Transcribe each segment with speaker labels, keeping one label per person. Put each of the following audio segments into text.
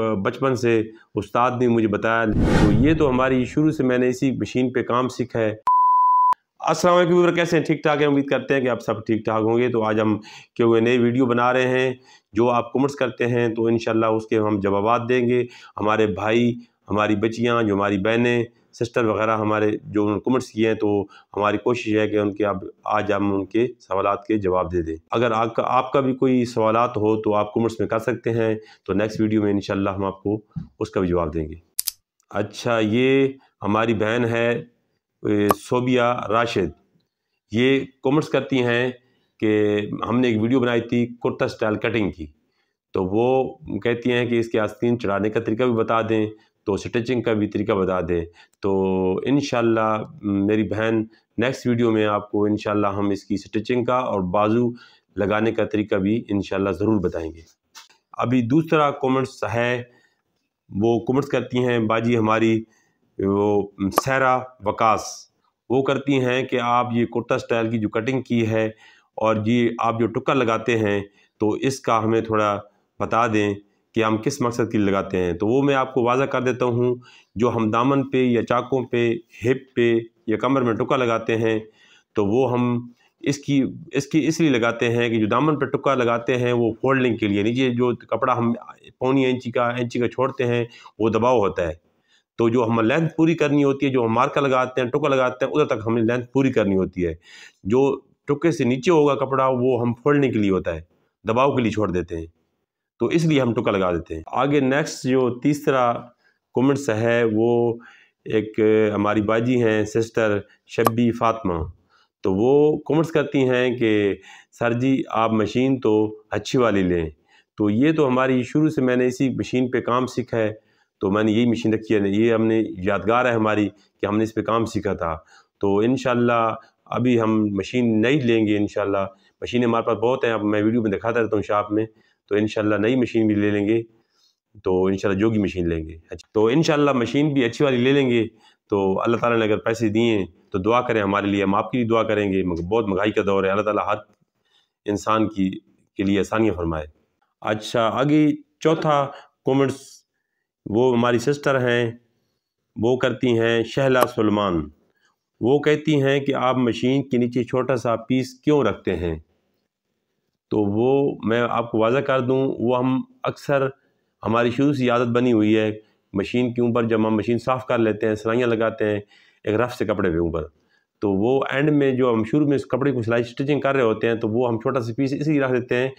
Speaker 1: बचपन से उस्ताद ने मुझे बताया तो ये तो हमारी शुरू से मैंने इसी मशीन पे काम सीखा है अस्सलाम वालेकुम कैसे हैं ठीक ठाक हैं उम्मीद करते हैं कि आप सब ठीक ठाक होंगे तो आज हम क्यों नई वीडियो बना रहे हैं जो आप कमेंट्स करते हैं तो इन उसके हम जवाब देंगे हमारे भाई हमारी बचियाँ जो हमारी बहनें सिस्टर वगैरह हमारे जो उन्होंने कमेंट्स किए हैं तो हमारी कोशिश है कि उनके आप आज हम उनके सवाल के जवाब दे दें अगर आपका आपका भी कोई सवाल हो तो आप कमेंट्स में कर सकते हैं तो नेक्स्ट वीडियो में इन हम आपको उसका भी जवाब देंगे अच्छा ये हमारी बहन है सोबिया राशिद ये कमेंट्स करती हैं कि हमने एक वीडियो बनाई थी कुर्ता स्टाइल कटिंग की तो वो कहती हैं कि इसके आस्तीन चढ़ाने का तरीका भी बता दें तो स्टिचिंग का भी तरीका बता दें तो इन मेरी बहन नेक्स्ट वीडियो में आपको इन हम इसकी स्टिचिंग का और बाजू लगाने का तरीका भी इन ज़रूर बताएंगे अभी दूसरा कमेंट्स है वो कमेंट्स करती हैं बाजी हमारी वो सहरा वकास वो करती हैं कि आप ये कुर्ता स्टाइल की जो कटिंग की है और ये आप जो टुक्का लगाते हैं तो इसका हमें थोड़ा बता दें कि हम किस मकसद के लिए लगाते हैं तो वो मैं आपको वाजा कर देता हूँ जो हम दामन पे या चाकों पे हिप पे या कमर में टुका लगाते हैं तो वो हम इसकी इसकी इसलिए लगाते हैं कि जो दामन पर टुका लगाते हैं वो फोल्डिंग के लिए नीचे जो कपड़ा हम पौनी इंची का इंची का छोड़ते हैं वो दबाव होता है तो जो हमें लेंथ पूरी करनी होती है जो हम मार्का लगाते हैं टुका लगाते हैं उधर तक हमें लेंथ पूरी करनी होती है जो टुके से नीचे होगा कपड़ा वो हम फोल्डिंग के लिए होता है दबाव के लिए छोड़ देते हैं तो इसलिए हम टुका लगा देते हैं आगे नेक्स्ट जो तीसरा कमेंट्स है वो एक हमारी बाजी हैं सिस्टर शब्बी फातमा तो वो कमेंट्स करती हैं कि सर जी आप मशीन तो अच्छी वाली लें तो ये तो हमारी शुरू से मैंने इसी मशीन पे काम सीखा है तो मैंने यही मशीन रखी है ये हमने यादगार है हमारी कि हमने इस पर काम सीखा था तो इन अभी हम मशीन नहीं लेंगे इन मशीन हमारे पास बहुत हैं अब मैं वीडियो में दिखाता रहता हूँ शॉप में तो इन नई मशीन भी ले लेंगे तो इन जो मशीन लेंगे तो इन मशीन भी अच्छी वाली ले लेंगे तो अल्लाह ताला ने अगर पैसे दिए तो दुआ करें हमारे लिए हम आपकी भी दुआ करेंगे बहुत महंगाई का दौर है अल्लाह ताला हर इंसान की के लिए आसानियाँ फरमाए अच्छा आगे चौथा कमेंट्स वो हमारी सिस्टर हैं वो करती हैं शहला सलमान वो कहती हैं कि आप मशीन के नीचे छोटा सा पीस क्यों रखते हैं तो वो मैं आपको वाजा कर दूँ वो हम अक्सर हमारी शुरू से आदत बनी हुई है मशीन के ऊपर जब हम मशीन साफ़ कर लेते हैं सिलाइयाँ लगाते हैं एक रफ से कपड़े के ऊपर तो वो एंड में जो हम शुरू में उस कपड़े को सिलाई स्टिचिंग कर रहे होते हैं तो वो हम छोटा सा पीस इसलिए रख देते हैं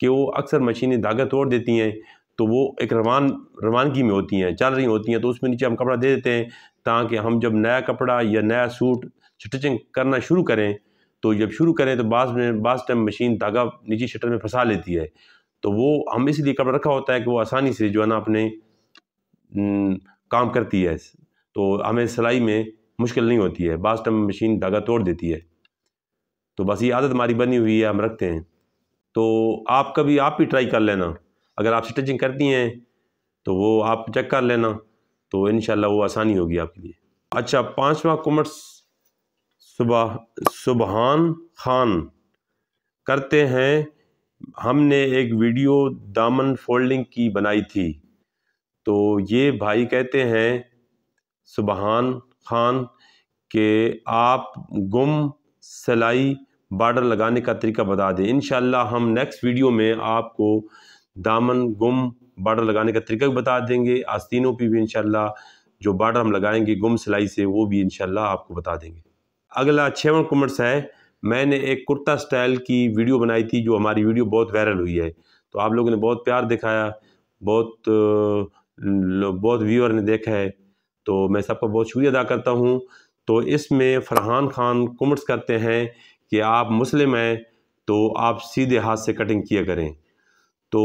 Speaker 1: कि वो अक्सर मशीनें धागा तोड़ देती हैं तो वो एक रवान रवानगी में होती हैं चल रही होती हैं तो उसमें नीचे हम कपड़ा दे देते हैं ताकि हम जब नया कपड़ा या नया सूट स्टिचिंग करना शुरू करें तो जब शुरू करें तो बास में बास टाइम मशीन धागा निजी शटर में फंसा लेती है तो वो हम इसलिए कपड़ा रखा होता है कि वो आसानी से जो है ना अपने काम करती है तो हमें सिलाई में मुश्किल नहीं होती है बास टाइम मशीन धागा तोड़ देती है तो बस ये आदत हमारी बनी हुई है हम रखते हैं तो आप कभी आप भी ट्राई कर लेना अगर आप स्टिचिंग करती हैं तो वो आप चेक कर लेना तो इन वो आसानी होगी आपके लिए अच्छा पाँचवा कॉमर्स सुबह सुबहान खान करते हैं हमने एक वीडियो दामन फोल्डिंग की बनाई थी तो ये भाई कहते हैं सुबहान खान के आप गुम सिलाई बार्डर लगाने का तरीका बता दें इन हम नेक्स्ट वीडियो में आपको दामन गुम बार्डर लगाने का तरीका भी बता देंगे आस्तीनों पर भी इन जो बार्डर हम लगाएंगे गुम सिलाई से वो भी इन आपको बता देंगे अगला छवन कुंवर है मैंने एक कुर्ता स्टाइल की वीडियो बनाई थी जो हमारी वीडियो बहुत वायरल हुई है तो आप लोगों ने बहुत प्यार दिखाया बहुत बहुत व्यूअर ने देखा है तो मैं सबका बहुत शुक्रिया अदा करता हूँ तो इसमें फरहान खान कमेंट्स करते हैं कि आप मुस्लिम हैं तो आप सीधे हाथ से कटिंग किया करें तो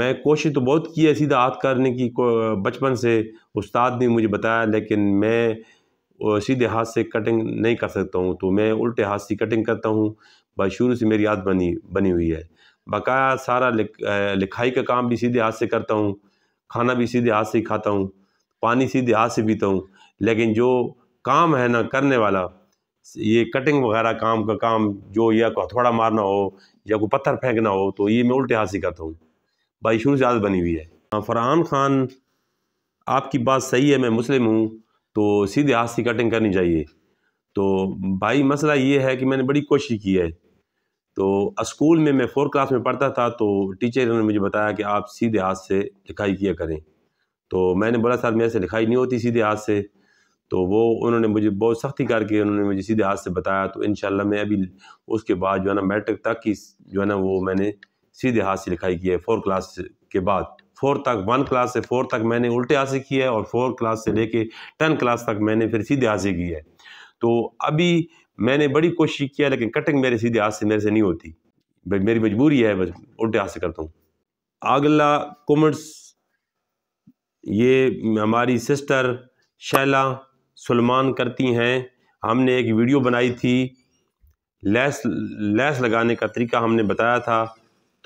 Speaker 1: मैं कोशिश तो बहुत की है सीधा हाथ करने की बचपन से उस्ताद ने मुझे बताया लेकिन मैं सीधे हाथ से कटिंग नहीं कर सकता हूँ तो मैं उल्टे हाथ से कटिंग करता हूँ भाई शुरू से मेरी याद बनी बनी हुई है बकाया सारा लिख, लिखाई का काम भी सीधे हाथ से करता हूँ खाना भी सीधे हाथ से खाता हूँ पानी सीधे हाथ से पीता हूँ लेकिन जो काम है ना करने वाला ये कटिंग वगैरह काम का काम जो या को हथौड़ा मारना हो या को पत्थर फेंकना हो तो ये मैं उल्टे हाथ से करता हूँ भाई शुरू से आदत बनी हुई है हाँ, फ़रहान खान आपकी बात सही है मैं मुस्लिम हूँ तो सीधे हाथ से कटिंग करनी चाहिए तो भाई मसला ये है कि मैंने बड़ी कोशिश की है तो स्कूल में मैं फोर्थ क्लास में पढ़ता था तो टीचर ने मुझे बताया कि आप सीधे हाथ से लिखाई किया करें तो मैंने बोला सर मेरे से लिखाई नहीं होती सीधे हाथ से तो वो उन्होंने मुझे बहुत सख्ती करके उन्होंने मुझे सीधे हाथ से बताया तो इन मैं अभी उसके बाद जो है ना मैट्रिक तक की जो है ना वो मैंने सीधे हाथ से लिखाई की है फोर्थ क्लास के बाद फोर तक वन क्लास से फोर तक मैंने उल्टे हासिल की है और फोर क्लास से लेके टेन क्लास तक मैंने फिर सीधे हासिल की है तो अभी मैंने बड़ी कोशिश किया लेकिन कटिंग मेरे सीधे हाथ से मेरे से नहीं होती मेरी मजबूरी है बस उल्टे हाथ से करता हूँ अगला कमेंट्स ये हमारी सिस्टर शैला सलमान करती हैं हमने एक वीडियो बनाई थी लेस लेस लगाने का तरीका हमने बताया था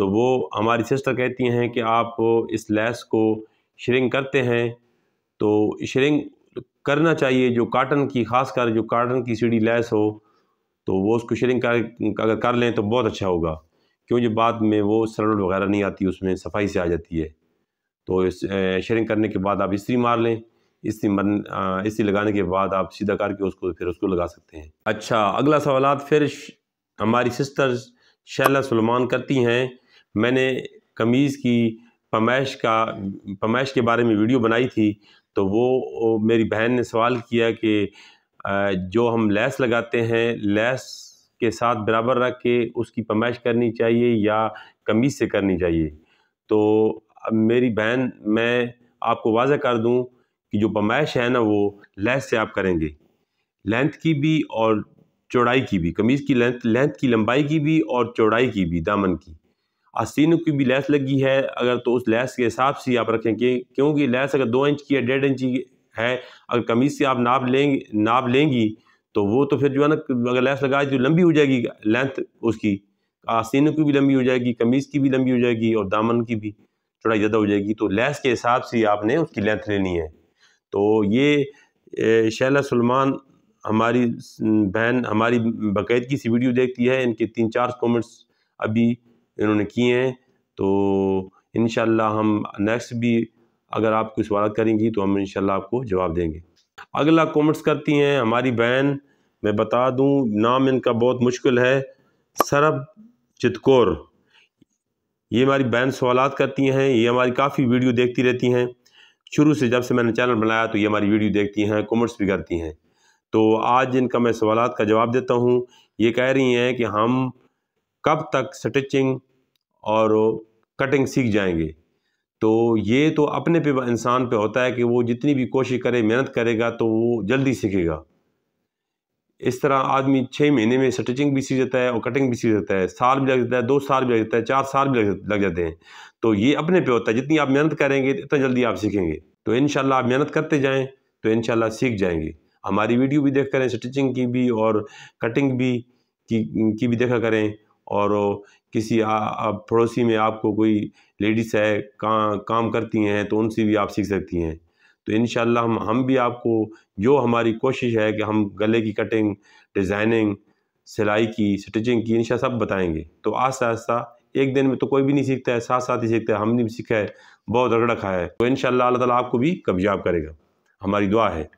Speaker 1: तो वो हमारी सिस्टर कहती हैं कि आप इस लैस को श्रिंक करते हैं तो श्रिंक करना चाहिए जो काटन की ख़ास कर जो काटन की सीढ़ी लैस हो तो वो उसको श्रिंक कर अगर कर लें तो बहुत अच्छा होगा क्योंकि बाद में वो सलट वगैरह नहीं आती उसमें सफाई से आ जाती है तो इस श्रिंक करने के बाद आप इसी मार लें इसी मन इसी लगाने के बाद आप सीधा करके उसको फिर उसको लगा सकते हैं अच्छा अगला सवाल फिर हमारी सिस्टर शैला सलमान करती हैं मैंने कमीज़ की पमाइश का पमाइश के बारे में वीडियो बनाई थी तो वो मेरी बहन ने सवाल किया कि जो हम लेस लगाते हैं लेस के साथ बराबर रख के उसकी पमाइश करनी चाहिए या कमीज़ से करनी चाहिए तो मेरी बहन मैं आपको वाजह कर दूं कि जो पमाइश है ना वो लेस से आप करेंगे लेंथ की भी और चौड़ाई की भी कमीज़ की लेंथ लेंथ की लंबाई की भी और चौड़ाई की भी दामन की अस्सी की भी लेस लगी है अगर तो उस लेस के हिसाब से आप रखें कि क्योंकि लेस अगर दो इंच की है डेढ़ इंच की है अगर कमीज से आप नाप लेंगे नाप लेंगी तो वो तो फिर जो है ना अगर लेस लगाए तो लंबी हो जाएगी लेंथ उसकी आस्तीनों की भी लंबी हो जाएगी कमीज़ की भी लंबी हो जाएगी और दामन की भी थोड़ा ज़्यादा हो जाएगी तो लेस के हिसाब से आपने उसकी लेंथ लेनी है तो ये शैला सलमान हमारी बहन हमारी बाकायदगी सी वीडियो देखती है इनके तीन चार कमेंट्स अभी इन्होंने किए हैं तो इन हम नेक्स्ट भी अगर आप कोई सवाल करेंगी तो हम इन आपको जवाब देंगे अगला कॉमेंट्स करती हैं हमारी बहन मैं बता दूं नाम इनका बहुत मुश्किल है सरब चितकोर ये हमारी बहन सवाल करती हैं ये हमारी काफ़ी वीडियो देखती रहती हैं शुरू से जब से मैंने चैनल बनाया तो ये हमारी वीडियो देखती हैं कॉमेंट्स भी करती हैं तो आज इनका मैं सवाल का जवाब देता हूँ ये कह रही हैं कि हम कब तक स्टिचिंग और कटिंग सीख जाएंगे तो ये तो अपने पे इंसान पे होता है कि वो जितनी भी कोशिश करे मेहनत करेगा तो वो जल्दी सीखेगा इस तरह आदमी छः महीने में स्टिचिंग भी सीख जाता है और कटिंग भी सीख जाता है साल भी लग जाता है दो साल भी लग जाता है चार साल भी लग जाते हैं तो ये अपने पे होता है जितनी आप मेहनत करेंगे तो इतना जल्दी आप सीखेंगे तो इन आप मेहनत करते जाएँ तो इन सीख जाएंगे हमारी वीडियो भी देखा करें स्टिचिंग की भी और कटिंग भी की, की भी देखा करें और किसी आ, आप पड़ोसी में आपको कोई लेडीज़ है का, काम करती हैं तो उनसे भी आप सीख सकती हैं तो इन हम हम भी आपको जो हमारी कोशिश है कि हम गले की कटिंग डिज़ाइनिंग सिलाई की स्टिचिंग की इन सब बताएंगे तो आस्ता आस्ता एक दिन में तो कोई भी नहीं सीखता है साथ साथ ही सीखता है हमने भी सीखा है बहुत रगड़ा खाया है तो इन अल्लाह ताला आपको भी कमयाब करेगा हमारी दुआ है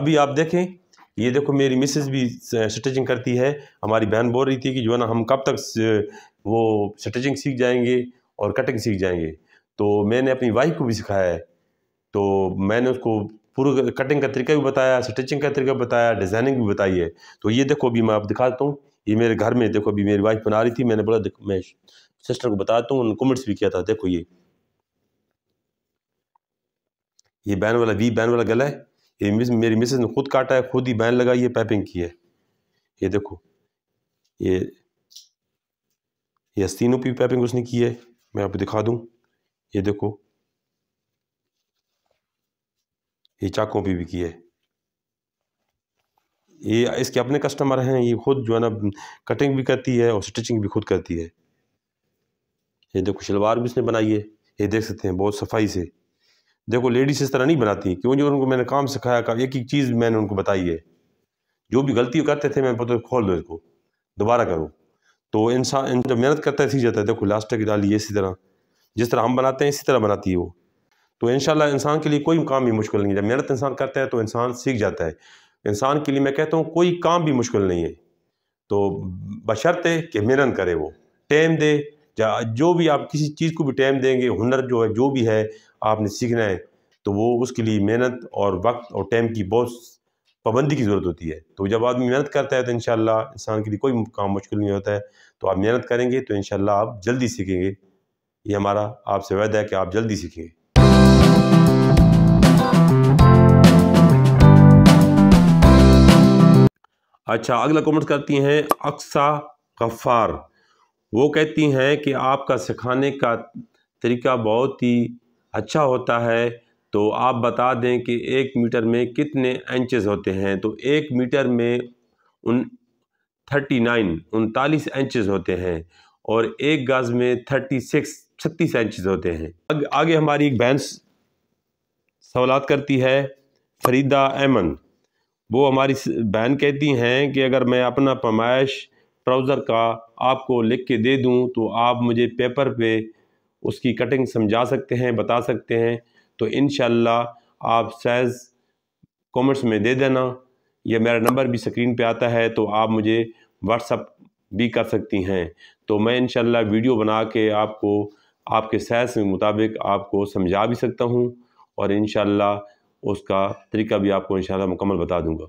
Speaker 1: अभी आप देखें ये देखो मेरी मिसेज भी स्ट्रेचिंग करती है हमारी बहन बोल रही थी कि जो है ना हम कब तक वो स्ट्रेचिंग सीख जाएंगे और कटिंग सीख जाएंगे तो मैंने अपनी वाइफ को भी सिखाया है तो मैंने उसको पूरा कटिंग का तरीका भी बताया स्ट्रेचिंग का तरीका बताया डिज़ाइनिंग भी बताई है तो ये देखो अभी मैं आप दिखाता हूँ ये मेरे घर में देखो अभी मेरी वाइफ बना रही थी मैंने बोला मैं सिस्टर को बताता हूँ उन्होंने कमेंट्स भी किया था देखो ये ये बैन वाला वी बैन वाला गला है ये मिस मेरी मिसेज ने खुद काटा है खुद ही बैन लगाई है पैपिंग की है ये देखो ये ये अस्तीनों पर पैपिंग उसने की है मैं आपको दिखा दूँ ये देखो ये चाकों पर भी की है ये इसके अपने कस्टमर हैं ये खुद जो है ना कटिंग भी करती है और स्टिचिंग भी खुद करती है ये देखो शलवार भी उसने बनाई है ये देख सकते हैं बहुत सफाई से देखो लेडीज इस तरह नहीं बनाती क्यों जो उनको मैंने काम सिखाया का एक एक चीज़ मैंने उनको बताई है जो भी गलती करते थे मैं पता खोल दो इसको दोबारा करो तो इंसान जब मेहनत करता है सीख जाता है देखो लास्ट की डाली इसी तरह जिस तरह हम बनाते हैं इसी तरह बनाती है वो तो इन इंसान के लिए कोई काम भी मुश्किल नहीं है जब मेहनत इंसान करता है तो इंसान सीख जाता है इंसान के लिए मैं कहता हूँ कोई काम भी मुश्किल नहीं है तो बशर्त है कि मेहनत करे वो टाइम दे या जो भी आप किसी चीज़ को भी टाइम देंगे हुनर जो है जो भी है आपने सीखना है तो वो उसके लिए मेहनत और वक्त और टाइम की बहुत पाबंदी की ज़रूरत होती है तो जब आदमी मेहनत करता है तो इन इंसान के लिए कोई काम मुश्किल नहीं होता है तो आप मेहनत करेंगे तो इन आप जल्दी सीखेंगे ये हमारा आपसे वायदा है कि आप जल्दी सीखेंगे अच्छा अगला कमेंट करती हैं अक्सा गफ़ार वो कहती हैं कि आपका सिखाने का तरीका बहुत ही अच्छा होता है तो आप बता दें कि एक मीटर में कितने इंचेस होते हैं तो एक मीटर में उन थर्टी नाइन उनतालीस इंचेस होते हैं और एक गज़ में थर्टी सिक्स छत्तीस इंचेस होते हैं आगे हमारी एक बहन सवालत करती है फरीदा एमन वो हमारी बहन कहती हैं कि अगर मैं अपना पमाइश ट्राउज़र का आपको लिख के दे दूं तो आप मुझे पेपर पे उसकी कटिंग समझा सकते हैं बता सकते हैं तो इन आप साइज़ कमेंट्स में दे देना या मेरा नंबर भी स्क्रीन पे आता है तो आप मुझे व्हाट्सअप भी कर सकती हैं तो मैं इन वीडियो बना के आपको आपके साइज़ के मुताबिक आपको समझा भी सकता हूँ और इन उसका तरीका भी आपको इन मुकम्मल बता दूँगा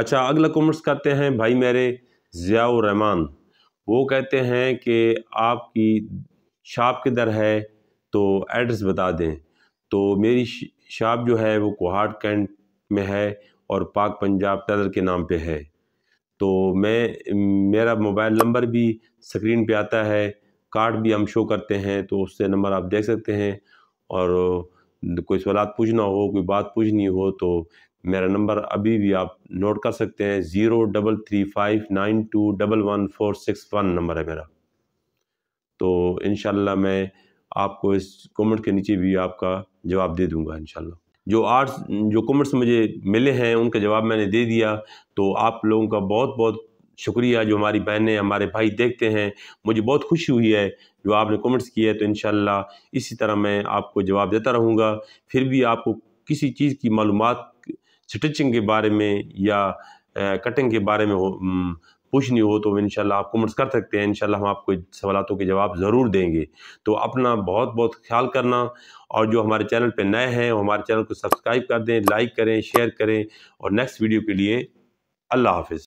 Speaker 1: अच्छा अगला कमेंट्स करते हैं भाई मेरे रहमान वो कहते हैं कि आपकी शॉप किधर है तो एड्रेस बता दें तो मेरी शॉप जो है वो कोहाट कैंट में है और पाक पंजाब टेलर के नाम पे है तो मैं मेरा मोबाइल नंबर भी स्क्रीन पे आता है कार्ड भी हम शो करते हैं तो उससे नंबर आप देख सकते हैं और कोई सवाल पूछना हो कोई बात पूछनी हो तो मेरा नंबर अभी भी आप नोट कर सकते हैं zero double three five nine two double one four six one number है मेरा तो इन मैं आपको इस कमेंट के नीचे भी आपका जवाब दे दूंगा इन जो आर्ट्स जो कमेंट्स मुझे मिले हैं उनका जवाब मैंने दे दिया तो आप लोगों का बहुत बहुत शुक्रिया जो हमारी बहनें हमारे भाई देखते हैं मुझे बहुत खुशी हुई है जो आपने कमेंट्स किए है तो इन इसी तरह मैं आपको जवाब देता रहूँगा फिर भी आपको किसी चीज़ की मालूम स्टिचिंग के बारे में या कटिंग के बारे में कुछ नहीं हो तो इन आप कमेंट्स कर सकते हैं इन हम आपको सवालों के जवाब ज़रूर देंगे तो अपना बहुत बहुत ख्याल करना और जो हमारे चैनल पर नए हैं हमारे चैनल को सब्सक्राइब कर दें लाइक करें शेयर करें और नेक्स्ट वीडियो के लिए अल्लाह हाफिज़